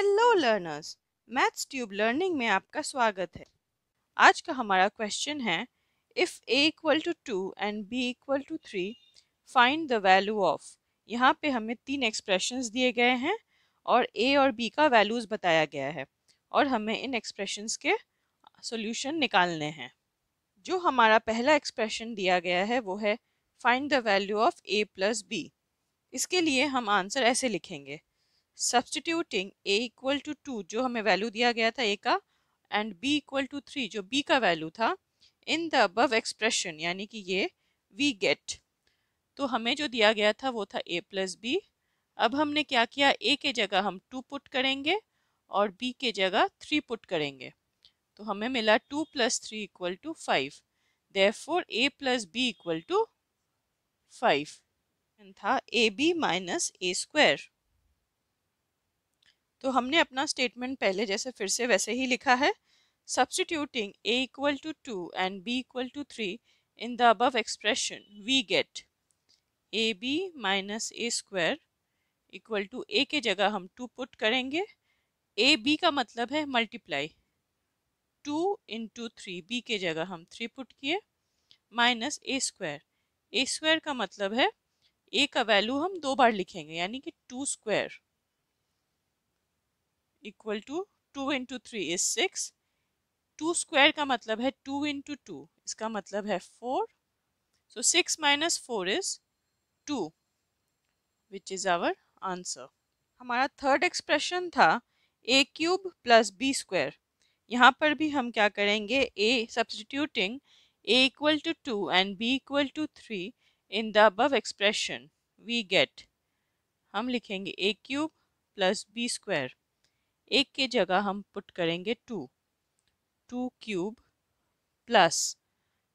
hello learners maths tube learning में आपका स्वागत है आज का हमारा क्वेश्चन है if A equal to two and B equal to three find the value of यहाँ पे हमें तीन एक्सप्रेशंस दिए गए हैं और ए और बी का वैल्यूज़ बताया गया है और हमें इन एक्सप्रेशंस के सॉल्यूशन निकालने हैं जो हमारा पहला एक्सप्रेशन दिया गया है वो है find the value of A plus B इसके लिए हम आंसर ऐसे लिखेंगे substituting A equal to two जो हमें वैल्यू दिया गया था ए का and B equal to three जो बी का वैल्यू था इन द अबव एक्सप्रेशन यानी कि ये वी गेट तो हमें जो दिया गया था वो था ए प्लस बी अब हमने क्या किया ए के जगह हम टू पुट करेंगे और बी के जगह थ्री पुट करेंगे तो हमें मिला two plus three equal to five four A plus B equal to five था A B minus A square तो हमने अपना स्टेटमेंट पहले जैसे फिर से वैसे ही लिखा है A equal to two and B equal to three in the above expression we get A B minus A square equal to A के जगह हम टू पुट करेंगे ए बी का मतलब है multiply two into three B के जगह हम थ्री पुट किए minus A square A square का मतलब है ए का वैल्यू हम दो बार लिखेंगे यानी कि two square equal to two into three is six two square का मतलब है टू इंटू टू इसका मतलब है four so six minus four is two which is our answer हमारा थर्ड एक्सप्रेशन था A cube plus B square यहाँ पर भी हम क्या करेंगे A substituting A equal to two and B equal to three in the above expression we get हम लिखेंगे ए क्यूब प्लस बी स्क्वायर एक के जगह हम पुट करेंगे two two cube plus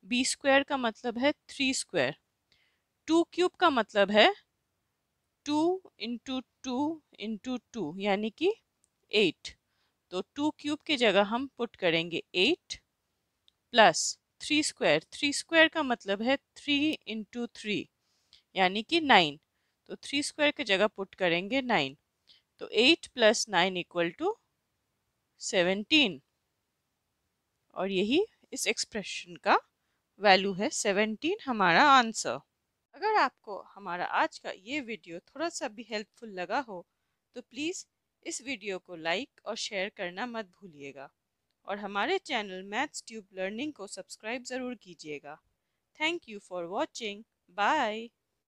B square का मतलब है थ्री स्क्वायर टू क्यूब का मतलब है two into two into two यानी कि एट तो टू क्यूब के जगह हम पुट करेंगे eight plus three square three square का मतलब है थ्री इंटू थ्री यानी कि नाइन तो थ्री स्क्वायर की जगह पुट करेंगे नाइन तो eight plus nine equal to seventeen और यही इस एक्सप्रेशन का वैल्यू है सेवनटीन हमारा आंसर अगर आपको हमारा आज का ये वीडियो थोड़ा सा भी हेल्पफुल लगा हो तो प्लीज़ इस वीडियो को लाइक और शेयर करना मत भूलिएगा और हमारे चैनल मैथ्स ट्यूब लर्निंग को सब्सक्राइब ज़रूर कीजिएगा thank you for watching bye